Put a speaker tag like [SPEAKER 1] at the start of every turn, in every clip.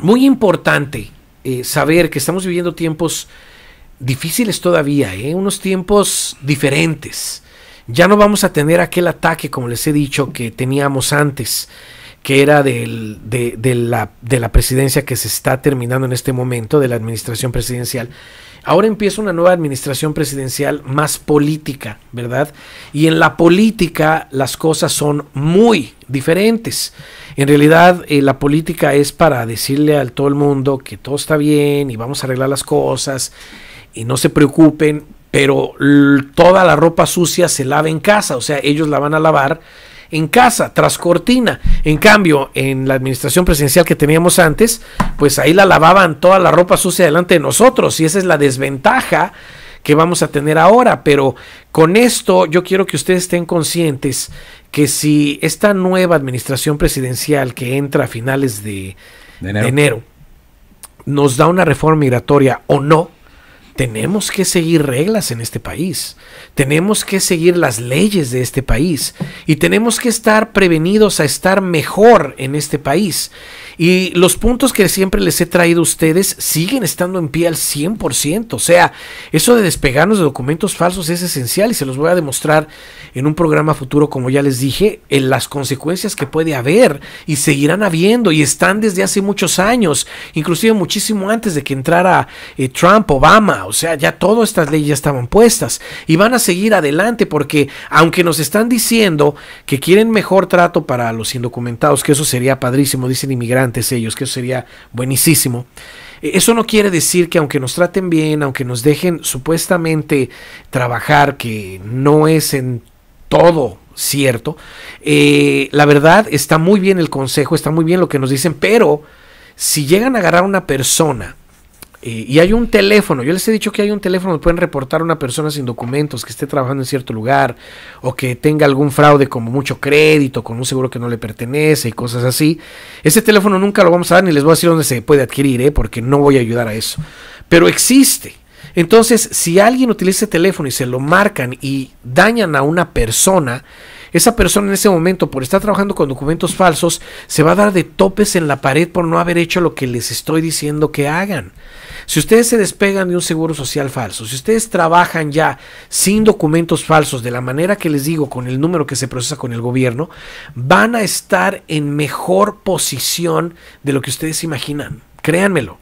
[SPEAKER 1] muy importante eh, saber que estamos viviendo tiempos difíciles todavía, eh, unos tiempos diferentes. Ya no vamos a tener aquel ataque, como les he dicho, que teníamos antes, que era de, la, de la presidencia que se está terminando en este momento, de la administración presidencial. Ahora empieza una nueva administración presidencial más política, ¿verdad? Y en la política las cosas son muy, diferentes. En realidad eh, la política es para decirle a todo el mundo que todo está bien y vamos a arreglar las cosas y no se preocupen, pero toda la ropa sucia se lava en casa, o sea, ellos la van a lavar en casa, tras cortina. En cambio, en la administración presidencial que teníamos antes, pues ahí la lavaban toda la ropa sucia delante de nosotros y esa es la desventaja que vamos a tener ahora, pero con esto yo quiero que ustedes estén conscientes que si esta nueva administración presidencial que entra a finales de, enero nos da una reforma migratoria o no, tenemos que seguir reglas en este país, tenemos que seguir las leyes de este país y tenemos que estar prevenidos a estar mejor en este país. Y los puntos que siempre les he traído a ustedes siguen estando en pie al 100%. O sea, eso de despegarnos de documentos falsos es esencial y se los voy a demostrar en un programa futuro, como ya les dije, en las consecuencias que puede haber y seguirán habiendo y están desde hace muchos años, inclusive muchísimo antes de que entrara eh, Trump, Obama o sea, ya todas estas leyes ya estaban puestas y van a seguir adelante porque aunque nos están diciendo que quieren mejor trato para los indocumentados, que eso sería padrísimo, dicen inmigrantes ellos, que eso sería buenísimo. Eh, eso no quiere decir que aunque nos traten bien, aunque nos dejen supuestamente trabajar, que no es en todo cierto, eh, la verdad está muy bien el consejo, está muy bien lo que nos dicen, pero si llegan a agarrar a una persona, eh, y hay un teléfono, yo les he dicho que hay un teléfono, pueden reportar a una persona sin documentos que esté trabajando en cierto lugar o que tenga algún fraude como mucho crédito, con un seguro que no le pertenece y cosas así. Ese teléfono nunca lo vamos a dar ni les voy a decir dónde se puede adquirir, ¿eh? porque no voy a ayudar a eso. Pero existe. Entonces, si alguien utiliza ese teléfono y se lo marcan y dañan a una persona, esa persona en ese momento, por estar trabajando con documentos falsos, se va a dar de topes en la pared por no haber hecho lo que les estoy diciendo que hagan. Si ustedes se despegan de un seguro social falso, si ustedes trabajan ya sin documentos falsos, de la manera que les digo, con el número que se procesa con el gobierno, van a estar en mejor posición de lo que ustedes imaginan. Créanmelo.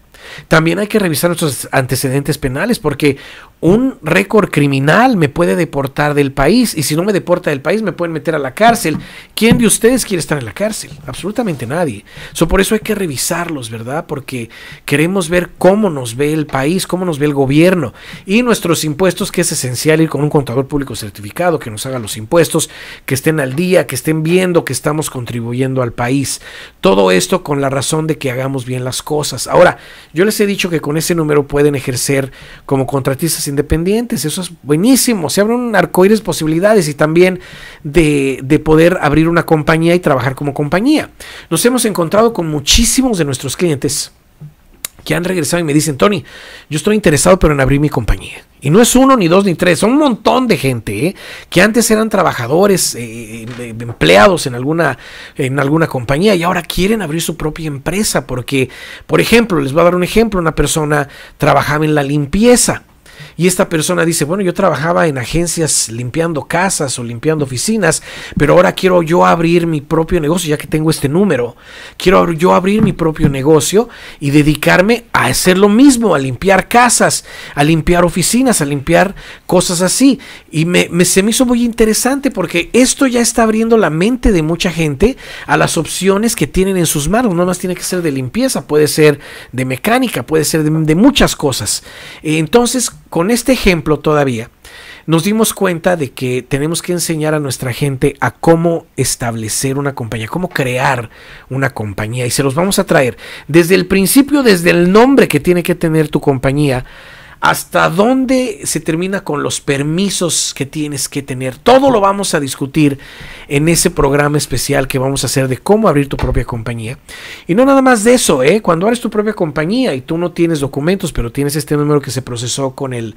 [SPEAKER 1] También hay que revisar nuestros antecedentes penales porque un récord criminal me puede deportar del país y si no me deporta del país me pueden meter a la cárcel. ¿Quién de ustedes quiere estar en la cárcel? Absolutamente nadie. por eso hay que revisarlos, ¿verdad? Porque queremos ver cómo nos ve el país, cómo nos ve el gobierno y nuestros impuestos, que es esencial ir con un contador público certificado que nos haga los impuestos, que estén al día, que estén viendo que estamos contribuyendo al país. Todo esto con la razón de que hagamos bien las cosas. Ahora, yo les he dicho que con ese número pueden ejercer como contratistas independientes. Eso es buenísimo. Se abren arcoíris posibilidades y también de, poder abrir una compañía y trabajar como compañía. Nos hemos encontrado con muchísimos de nuestros clientes que han regresado y me dicen, Tony, yo estoy interesado pero en abrir mi compañía. Y no es uno, ni dos, ni tres, son un montón de gente ¿eh? que antes eran trabajadores, eh, empleados en alguna, en alguna compañía y ahora quieren abrir su propia empresa porque, por ejemplo, les voy a dar un ejemplo, una persona trabajaba en la limpieza y esta persona dice, bueno, yo trabajaba en agencias limpiando casas o limpiando oficinas, pero ahora quiero yo abrir mi propio negocio, ya que tengo este número. Quiero yo abrir mi propio negocio y dedicarme a hacer lo mismo, a limpiar casas, a limpiar oficinas, a limpiar cosas así. Y me, se me hizo muy interesante porque esto ya está abriendo la mente de mucha gente a las opciones que tienen en sus manos. No más tiene que ser de limpieza, puede ser de mecánica, puede ser de, de muchas cosas. Entonces, con este ejemplo todavía nos dimos cuenta de que tenemos que enseñar a nuestra gente a cómo establecer una compañía, cómo crear una compañía y se los vamos a traer desde el principio, desde el nombre que tiene que tener tu compañía hasta dónde se termina con los permisos que tienes que tener. Todo lo vamos a discutir en ese programa especial que vamos a hacer de cómo abrir tu propia compañía. Y no nada más de eso, ¿eh? cuando abres tu propia compañía y tú no tienes documentos, pero tienes este número que se procesó con el,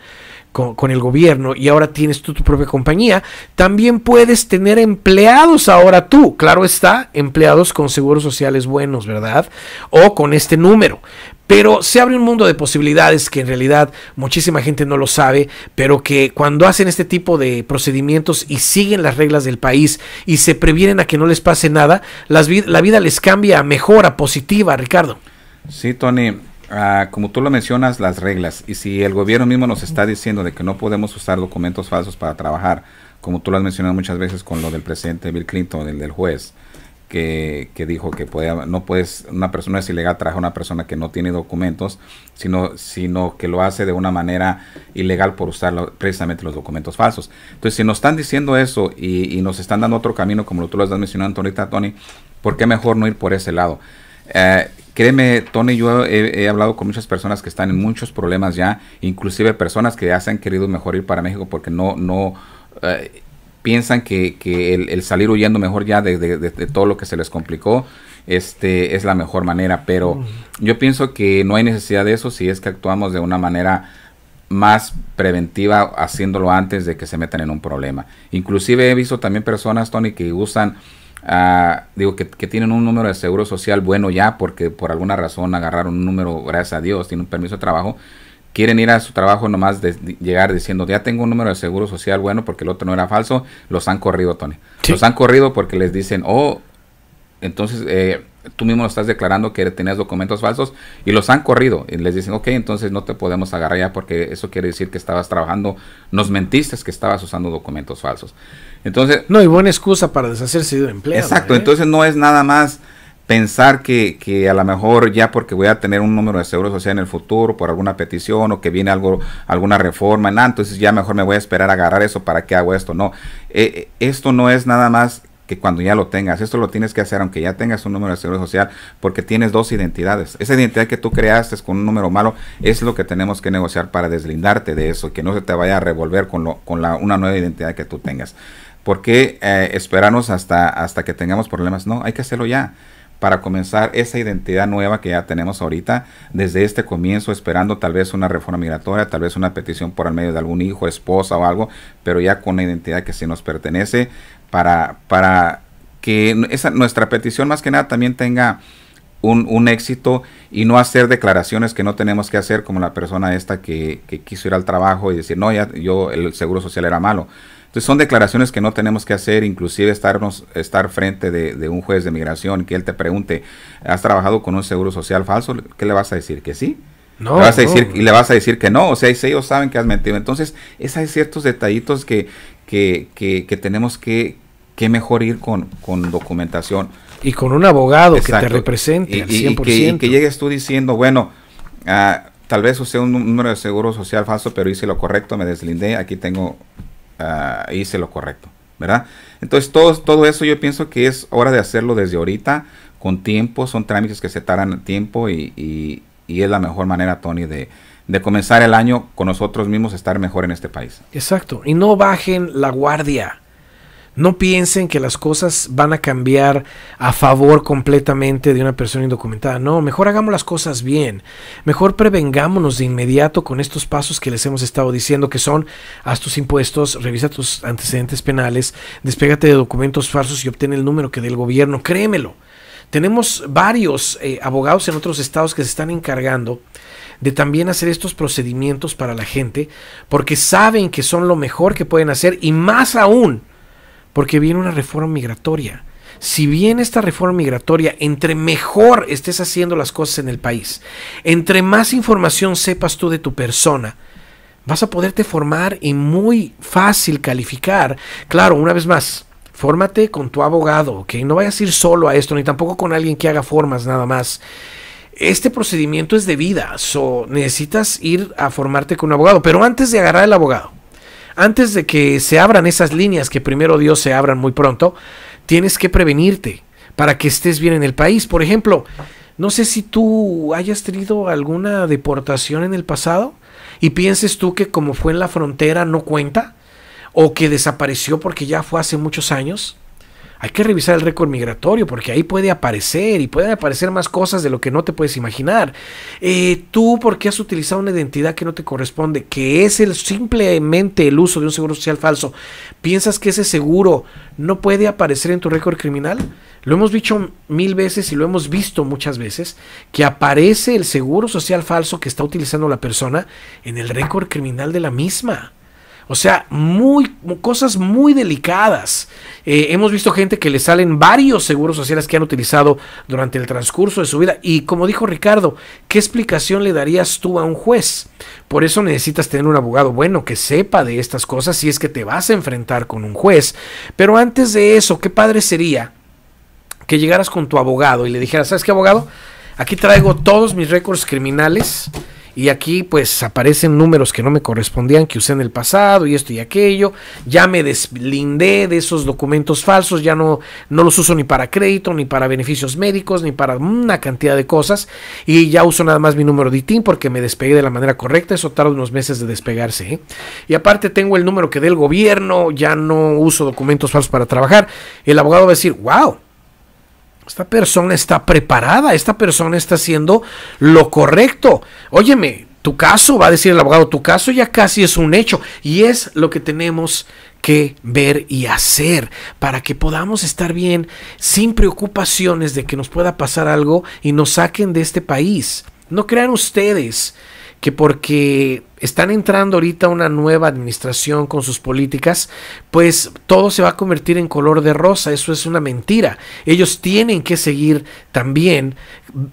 [SPEAKER 1] con, el gobierno y ahora tienes tú tu propia compañía, también puedes tener empleados ahora tú. Claro está, empleados con seguros sociales buenos, ¿verdad? O con este número. Pero se abre un mundo de posibilidades que en realidad muchísima gente no lo sabe, pero que cuando hacen este tipo de procedimientos y siguen las reglas del país y se previenen a que no les pase nada, la vida les cambia a mejor, positiva, Ricardo.
[SPEAKER 2] Sí, Tony, ah, como tú lo mencionas, las reglas. Y si el gobierno mismo nos está diciendo de que no podemos usar documentos falsos para trabajar, como tú lo has mencionado muchas veces con lo del presidente Bill Clinton, el del juez, que, dijo que no puedes, una persona es ilegal a una persona que no tiene documentos, sino, sino que lo hace de una manera ilegal por usar precisamente los documentos falsos. Entonces, si nos están diciendo eso y, nos están dando otro camino, como tú lo has mencionado ahorita, Tony, ¿por qué mejor no ir por ese lado? Eh, créeme, Tony, yo he, hablado con muchas personas que están en muchos problemas ya, inclusive personas que ya se han querido mejor ir para México porque no, no, eh, piensan que, que el, salir huyendo mejor ya de, todo lo que se les complicó este, es la mejor manera. Pero yo pienso que no hay necesidad de eso si es que actuamos de una manera más preventiva haciéndolo antes de que se metan en un problema. Inclusive he visto también personas, Tony, que usan, ah, digo, que, que, tienen un número de seguro social bueno ya porque por alguna razón agarraron un número, gracias a Dios, tienen un permiso de trabajo quieren ir a su trabajo nomás de, llegar diciendo, ya tengo un número de seguro social bueno porque el otro no era falso, los han corrido, Tony. Los han corrido porque les dicen, oh, entonces eh, tú mismo lo estás declarando que tenías documentos falsos y los han corrido. Y les dicen, ok, entonces no te podemos agarrar ya porque eso quiere decir que estabas trabajando, nos mentiste que estabas usando documentos falsos. Entonces...
[SPEAKER 1] No, y buena excusa para deshacerse de empleo. Exacto, ¿eh?
[SPEAKER 2] entonces no es nada más pensar que, que, a lo mejor ya porque voy a tener un número de seguro social en el futuro por alguna petición o que viene algo, alguna reforma, entonces ya mejor me voy a esperar a agarrar eso para que hago esto. No, eh, eh, esto no es nada más que cuando ya lo tengas, esto lo tienes que hacer aunque ya tengas un número de seguro social porque tienes dos identidades. Esa identidad que tú creaste con un número malo es lo que tenemos que negociar para deslindarte de eso, que no se te vaya a revolver con, con la, una nueva identidad que tú tengas. ¿Por qué eh, esperarnos hasta, hasta que tengamos problemas? No, hay que hacerlo ya para comenzar esa identidad nueva que ya tenemos ahorita desde este comienzo, esperando tal vez una reforma migratoria, tal vez una petición por el medio de algún hijo, esposa o algo, pero ya con una identidad que sí nos pertenece, para, para que esa, nuestra petición más que nada también tenga un, un, éxito y no hacer declaraciones que no tenemos que hacer como la persona esta que, que quiso ir al trabajo y decir, no, ya yo el seguro social era malo entonces son declaraciones que no tenemos que hacer, inclusive estarnos, estar frente de, un juez de migración que él te pregunte, ¿has trabajado con un seguro social falso? ¿Qué le vas a decir? ¿Que sí?
[SPEAKER 1] No, vas a decir,
[SPEAKER 2] Y le vas a decir que no, o sea, ellos saben que has mentido. Entonces, esos hay ciertos detallitos que, que, tenemos que, que mejor ir con, con documentación.
[SPEAKER 1] Y con un abogado que te represente al 100%. Y
[SPEAKER 2] que, llegues tú diciendo, bueno, ah, tal vez usé un número de seguro social falso, pero hice lo correcto, me deslindé, aquí tengo hice lo correcto, ¿verdad? Entonces todo, todo eso yo pienso que es hora de hacerlo desde ahorita, con tiempo, son trámites que se tardan tiempo y, y, y es la mejor manera, Tony, de, de comenzar el año con nosotros mismos, estar mejor en este
[SPEAKER 1] país. Exacto, y no bajen la guardia. No piensen que las cosas van a cambiar a favor completamente de una persona indocumentada. No, mejor hagamos las cosas bien. Mejor prevengámonos de inmediato con estos pasos que les hemos estado diciendo, que son haz tus impuestos, revisa tus antecedentes penales, despégate de documentos falsos y obtén el número que del gobierno. Créemelo. Tenemos varios eh, abogados en otros estados que se están encargando de también hacer estos procedimientos para la gente, porque saben que son lo mejor que pueden hacer y más aún porque viene una reforma migratoria. Si bien esta reforma migratoria, entre mejor estés haciendo las cosas en el país, entre más información sepas tú de tu persona, vas a poderte formar y muy fácil calificar. Claro, una vez más, fórmate con tu abogado, que No vayas a ir solo a esto, ni tampoco con alguien que haga formas nada más. Este procedimiento es de vida, so necesitas ir a formarte con un abogado, pero antes de agarrar el abogado, antes de que se abran esas líneas, que primero Dios se abran muy pronto, tienes que prevenirte para que estés bien en el país. Por ejemplo, no sé si tú hayas tenido alguna deportación en el pasado y pienses tú que como fue en la frontera no cuenta o que desapareció porque ya fue hace muchos años hay que revisar el récord migratorio porque ahí puede aparecer y pueden aparecer más cosas de lo que no te puedes imaginar. Eh, Tú, porque has utilizado una identidad que no te corresponde, que es el, simplemente el uso de un seguro social falso, ¿piensas que ese seguro no puede aparecer en tu récord criminal? Lo hemos dicho mil veces y lo hemos visto muchas veces, que aparece el seguro social falso que está utilizando la persona en el récord criminal de la misma. O sea, muy, cosas muy delicadas. Eh, hemos visto gente que le salen varios seguros sociales que han utilizado durante el transcurso de su vida. Y como dijo Ricardo, ¿qué explicación le darías tú a un juez? Por eso necesitas tener un abogado bueno que sepa de estas cosas si es que te vas a enfrentar con un juez. Pero antes de eso, qué padre sería que llegaras con tu abogado y le dijeras, ¿sabes qué abogado? Aquí traigo todos mis récords criminales y aquí pues aparecen números que no me correspondían, que usé en el pasado y esto y aquello, ya me deslindé de esos documentos falsos, ya no, no los uso ni para crédito, ni para beneficios médicos, ni para una cantidad de cosas y ya uso nada más mi número de ITIN porque me despegué de la manera correcta, eso tarda unos meses de despegarse. ¿eh? Y aparte tengo el número que del el gobierno, ya no uso documentos falsos para trabajar, el abogado va a decir, wow esta persona está preparada, esta persona está haciendo lo correcto. Óyeme, tu caso, va a decir el abogado, tu caso ya casi es un hecho y es lo que tenemos que ver y hacer para que podamos estar bien sin preocupaciones de que nos pueda pasar algo y nos saquen de este país. No crean ustedes que porque están entrando ahorita una nueva administración con sus políticas, pues todo se va a convertir en color de rosa. Eso es una mentira. Ellos tienen que seguir también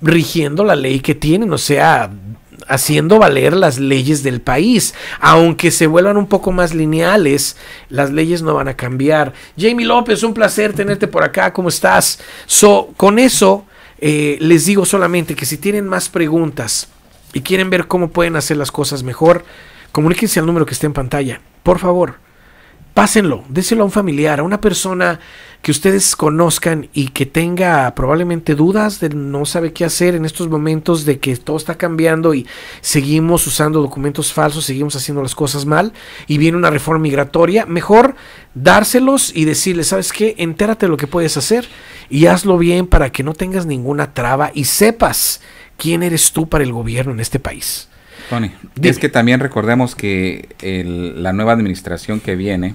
[SPEAKER 1] rigiendo la ley que tienen, o sea, haciendo valer las leyes del país. Aunque se vuelvan un poco más lineales, las leyes no van a cambiar. Jamie López, un placer tenerte por acá. ¿Cómo estás? con eso... Eh, les digo solamente que si tienen más preguntas y quieren ver cómo pueden hacer las cosas mejor, comuníquense al número que esté en pantalla. Por favor, pásenlo, déselo a un familiar, a una persona que ustedes conozcan y que tenga probablemente dudas de no sabe qué hacer en estos momentos de que todo está cambiando y seguimos usando documentos falsos, seguimos haciendo las cosas mal y viene una reforma migratoria, mejor dárselos y decirles, ¿sabes qué? Entérate de lo que puedes hacer y hazlo bien para que no tengas ninguna traba y sepas ¿Quién eres tú para el gobierno en este país? Tony, es
[SPEAKER 2] que también recordemos que la nueva administración que viene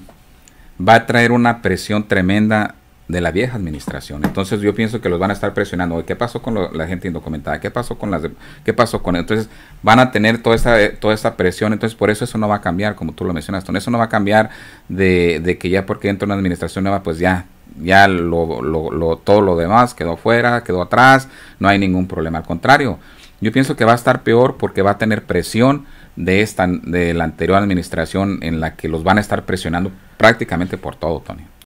[SPEAKER 2] va a traer una presión tremenda de la vieja administración. Entonces yo pienso que los van a estar presionando. ¿Qué pasó con la gente indocumentada? ¿Qué pasó con las? De, ¿Qué pasó con? Entonces van a tener toda esa eh, toda esa presión. Entonces por eso eso no va a cambiar, como tú lo mencionaste. Eso no va a cambiar de que ya porque entra una administración nueva, pues ya ya lo, todo lo demás quedó fuera, quedó atrás, no hay ningún problema. Al contrario, yo pienso que va a estar peor porque va a tener presión de, esta, de la anterior administración en la que los van a estar presionando prácticamente por todo, Tony.